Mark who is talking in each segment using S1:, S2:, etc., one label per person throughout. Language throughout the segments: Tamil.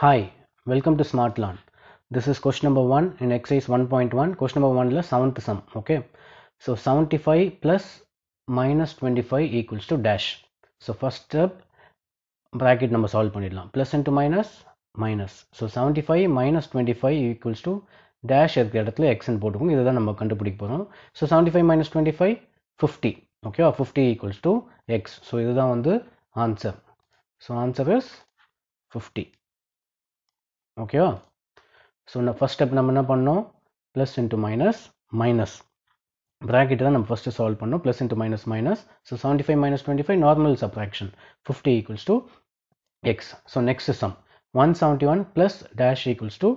S1: Hi, welcome to SmartLearn. This is question number 1 in exercise 1.1. Question number 1 is 7th sum. Okay. So 75 plus minus 25 equals to dash. So first step bracket number solve பண்ணிடலாம். Plus into minus minus. So 75 minus 25 equals to dash இருக்கிற இடத்துல xn போட்டுக்கோங்க. இதுதான் நம்ம கண்டுபிடிக்க போறோம். So 75 minus 25 50. Okay, 50 equals to x. So இதுதான் வந்து answer. So answer is 50. ஓகேவா ஸோ நான் ஃபஸ்ட் ஸ்டெப் நம்ம என்ன பண்ணோம் plus into minus minus bracket தான் நம்ம ஃபஸ்ட்டு சால்வ் பண்ணோம் plus into minus minus so seventy five minus twenty five normal subtraction fifty equals to x so next sum one seventy one plus dash equals to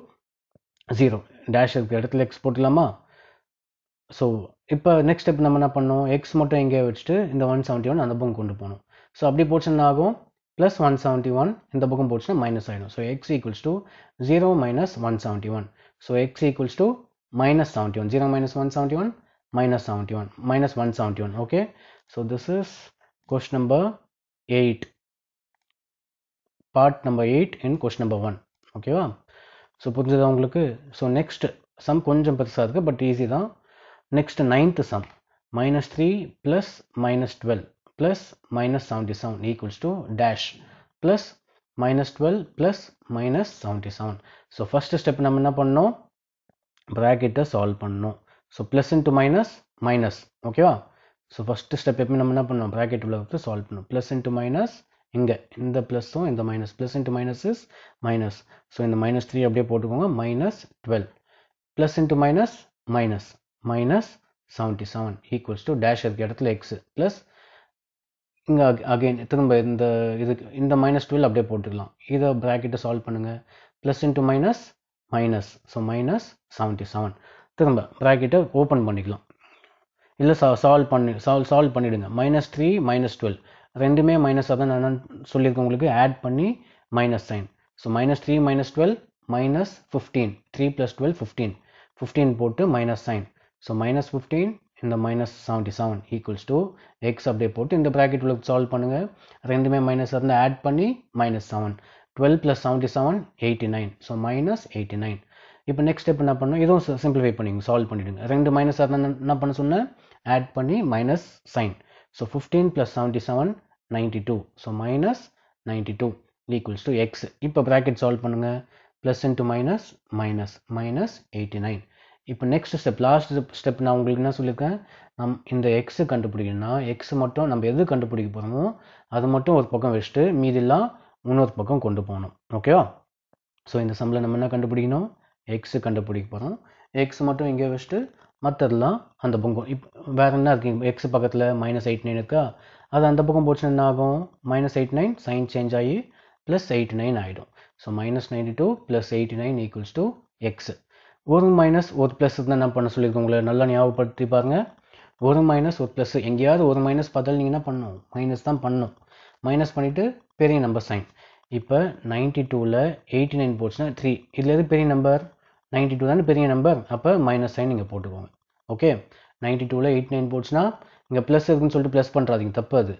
S1: zero dash இருக்கிற இடத்துல எக்ஸ் போட்டுலாமா ஸோ இப்போ நெக்ஸ்ட் ஸ்டெப் நம்ம என்ன பண்ணோம் எக்ஸ் மட்டும் எங்கேயே வச்சுட்டு இந்த ஒன் செவன்ட்டி ஒன் அந்த பங்கு கொண்டு போகணும் ஸோ அப்படி போச்சுன்னா ஆகும் plus 171 in the book portion minus I so x equals to 0 minus 171 so x equals to minus 71 0 minus 171 minus 71 minus 171 okay so this is question number 8 part number 8 in question number 1 okay wow. so put the so next sum konjam but easy now next ninth sum minus 3 plus minus 12 plus minus 77 equals to dash plus minus 12 plus minus 77. So, first step நம்ம என்ன பண்ணோம் bracket solve பண்ணோம். So, plus into minus minus okay வா? So, first step எப்போ நம்ம என்ன பண்ணோம் bracket உள்ள solve பண்ணோம். plus into minus இங்க இந்த plus உம் இந்த minus plus into minus is minus. So, இந்த minus 3 அப்படியே போட்டுக்கோங்க minus 12 plus into minus minus minus 77 equals to dash இருக்க இடத்துல x plus minus இங்கே அகெயின் திரும்ப இந்த இதுக்கு இந்த மைனஸ் டுவெல் அப்படியே போட்டுக்கலாம் இதை ப்ராக்கெட்டை சால்வ் பண்ணுங்கள் plus into minus minus so minus seventy seven திரும்ப ப்ராக்கெட்டை ஓப்பன் பண்ணிக்கலாம் இல்லை சா சால்வ் பண்ணி சால்வ் சால்வ் பண்ணிவிடுங்க மைனஸ் த்ரீ மைனஸ் டுவெல் ரெண்டுமே மைனஸ் அதான் என்னென்னு சொல்லியிருக்கேன் உங்களுக்கு ஆட் பண்ணி minus sign so minus three minus twelve minus fifteen three plus twelve fifteen fifteen போட்டு minus sign so minus fifteen இந்த minus seventy seven equals to x அப்படியே போட்டு இந்த ப்ராக்கெட் உள்ள சால்வ் பண்ணுங்கள் ரெண்டுமே மைனஸ் இருந்து ஆட் பண்ணி minus seven twelve plus seventy seven eighty nine so minus eighty nine இப்போ நெக்ஸ்ட் ஸ்டெப் என்ன பண்ணும் இதுவும் சிம்பிளிஃபை பண்ணிங்க சால்வ் பண்ணிவிடுங்க ரெண்டு மைனஸ் என்ன பண்ண சொன்னேன் ஆட் பண்ணி minus sign so fifteen plus seventy seven ninety two so minus ninety two equals to x இப்போ ப்ராக்கெட் சால்வ் பண்ணுங்கள் plus into minus minus minus eighty nine இப்போ நெக்ஸ்ட் ஸ்டெப் லாஸ்ட் ஸ்டெப் நான் உங்களுக்கு என்ன சொல்லியிருக்கேன் நம் இந்த எக்ஸு கண்டுபிடிக்கணும்னா எக்ஸ் மட்டும் நம்ம எது கண்டுபிடிக்க போகிறோமோ அது மட்டும் ஒரு பக்கம் வச்சுட்டு மீதிலாம் இன்னொரு பக்கம் கொண்டு போகணும் ஓகேவா ஸோ இந்த சம்பளம் நம்ம என்ன கண்டுபிடிக்கணும் எக்ஸு கண்டுபிடிக்க போகிறோம் எக்ஸ் மட்டும் இங்கே வச்சுட்டு மற்றதெல்லாம் அந்த பக்கம் இப்போ வேறு என்ன இருக்குது எக்ஸ் பக்கத்தில் மைனஸ் எயிட் நைன் இருக்கா அது அந்த பக்கம் போச்சுன்னா என்ன ஆகும் minus eight nine sign change ஆகி ப்ளஸ் எயிட் நைன் ஆகிடும் so minus ninety two plus eighty nine equals to x ஒரு மைனஸ் ஒரு ப்ளஸ் தான் என்ன பண்ண சொல்லியிருக்கோம் உங்களை நல்லா ஞாபகப்படுத்தி பாருங்கள் ஒரு மைனஸ் ஒரு ப்ளஸ் எங்கேயாவது ஒரு மைனஸ் பார்த்தாலும் நீங்கள் என்ன பண்ணணும் மைனஸ் தான் பண்ணணும் மைனஸ் பண்ணிவிட்டு பெரிய நம்பர் சைன் இப்போ நைன்ட்டி டூவில் எயிட்டி நைன் போச்சுன்னா த்ரீ இதுலேருந்து பெரிய நம்பர் நைன்ட்டி டூ தானே பெரிய நம்பர் அப்போ மைனஸ் சைன் நீங்கள் போட்டுக்கோங்க ஓகே நைன்ட்டி டூவில் எயிட்டி நைன் போச்சுன்னா இங்கே ப்ளஸ் இருக்குன்னு சொல்லிட்டு ப்ளஸ் பண்ணுறாதீங்க தப்பு அது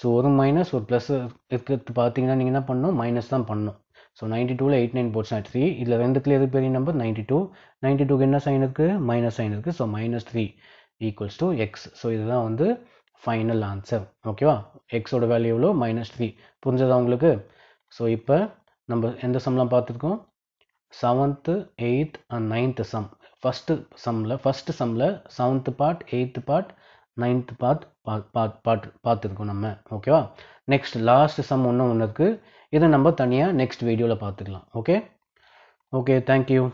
S1: ஸோ ஒரு மைனஸ் ஒரு ப்ளஸ் இருக்கிறது பார்த்தீங்கன்னா நீங்கள் என்ன பண்ணணும் மைனஸ் தான் பண்ணணும் ஸோ நைன்டி டூவில் எயிட் நைன் போர்ட்ஸ் நான் த்ரீ இதில் ரெண்டுத்துல எது பெரிய நம்பர் நைன்டி டூ நைன்டி டூக்கு என்ன சைன் இருக்குது மைனஸ் சைன் இருக்குது so minus three equals to x so இதுதான் வந்து ஃபைனல் ஆன்சர் ஓகேவா எக்ஸோட வேல்யூ எவ்வளோ மைனஸ் த்ரீ புரிஞ்சதா உங்களுக்கு ஸோ இப்போ நம்ம எந்த சம்லாம் பார்த்துருக்கோம் seventh eighth and ninth sum first சம்மில் ஃபஸ்ட்டு சம்மில் seventh part eighth part ninth part பா பார்ட் பார்த்துருக்கோம் நம்ம ஓகேவா நெக்ஸ்ட் லாஸ்ட் சம் ஒன்று ஒன்று இருக்குது இதை நம்ம தனியாக நெக்ஸ்ட் வீடியோவில் பார்த்துக்கலாம் ஓகே ஓகே தேங்க்யூ